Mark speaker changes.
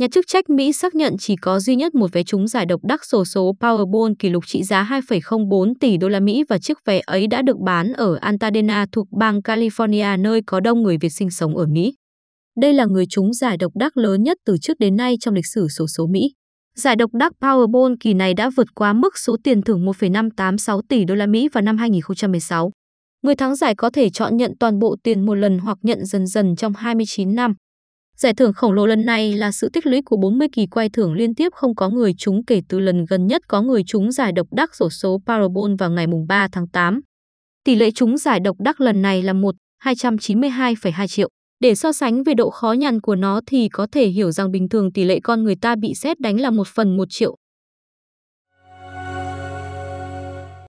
Speaker 1: Nhà chức trách Mỹ xác nhận chỉ có duy nhất một vé trúng giải độc đắc sổ số Powerball kỷ lục trị giá 2,04 tỷ đô la Mỹ và chiếc vé ấy đã được bán ở Altadena thuộc bang California nơi có đông người Việt sinh sống ở Mỹ. Đây là người trúng giải độc đắc lớn nhất từ trước đến nay trong lịch sử sổ số Mỹ. Giải độc đắc Powerball kỳ này đã vượt qua mức số tiền thưởng 1,586 tỷ đô la Mỹ vào năm 2016. Người thắng giải có thể chọn nhận toàn bộ tiền một lần hoặc nhận dần dần trong 29 năm. Giải thưởng khổng lồ lần này là sự tích lũy của 40 kỳ quay thưởng liên tiếp không có người trúng kể từ lần gần nhất có người trúng giải độc đắc sổ số Powerball vào ngày 3 tháng 8. Tỷ lệ trúng giải độc đắc lần này là 1, 292,2 triệu. Để so sánh về độ khó nhằn của nó thì có thể hiểu rằng bình thường tỷ lệ con người ta bị xét đánh là 1 phần 1 triệu,